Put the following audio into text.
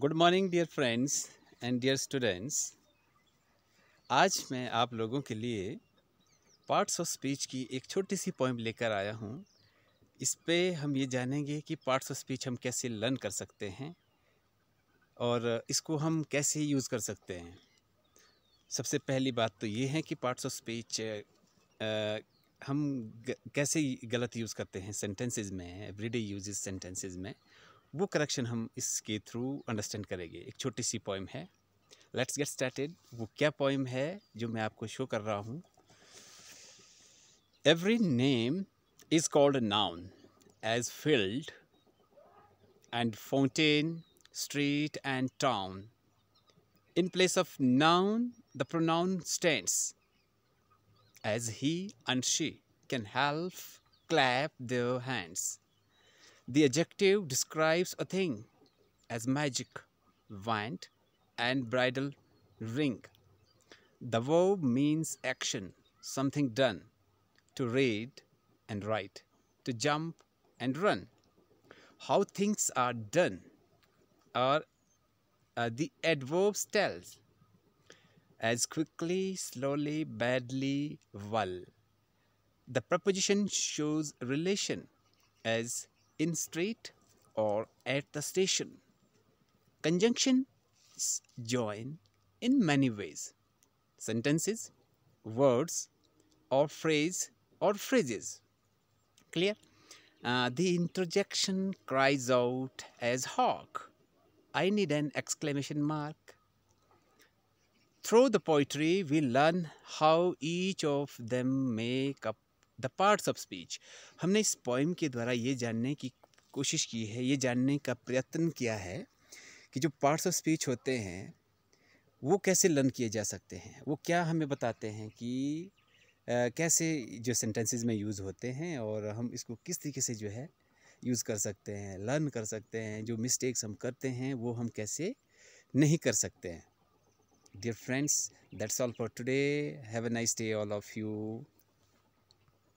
Good morning dear friends and dear students आज मैं आप लोगों के लिए पार्ट्स ऑफ स्पीच की एक छोटी सी पॉइंट लेकर आया हूँ इस पर हम ये जानेंगे कि पार्ट्स ऑफ स्पीच हम कैसे लर्न कर सकते हैं और इसको हम कैसे यूज़ कर सकते हैं सबसे पहली बात तो ये है कि पार्ट्स ऑफ स्पीच हम कैसे गलत यूज़ करते हैं सेंटेंसेस में एवरीडे यूजेस सेंटेंसेस में वो करेक्शन हम इसके थ्रू अंडरस्टैंड करेंगे एक छोटी सी पोइम है लेट्स गेट स्टार्टेड वो क्या पोइम है जो मैं आपको शो कर रहा हूँ every name is called noun as field and fountain street and town in place of noun the pronoun stands as he and she can help clap their hands The adjective describes a thing as magic, wand, and bridal ring. The verb means action, something done, to read and write, to jump and run. How things are done are uh, the adverbs tells as quickly, slowly, badly, well. The preposition shows relation as in street or at the station. Conjunctions join in many ways. Sentences, words or phrase or phrases. Clear? Uh, the interjection cries out as hawk. I need an exclamation mark. Through the poetry, we learn how each of them make up the parts of speech हमने इस poem के द्वारा ये जानने की कोशिश की है ये जानने का प्रयत्न किया है कि जो पार्ट्स ऑफ स्पीच होते हैं वो कैसे लर्न किए जा सकते हैं वो क्या हमें बताते हैं कि आ, कैसे जो सेंटेंसेस में यूज़ होते हैं और हम इसको किस तरीके से जो है यूज़ कर सकते हैं लर्न कर सकते हैं जो मिस्टेक्स हम करते हैं वो हम कैसे नहीं कर सकते हैं dear friends that's all for today have a nice day all of you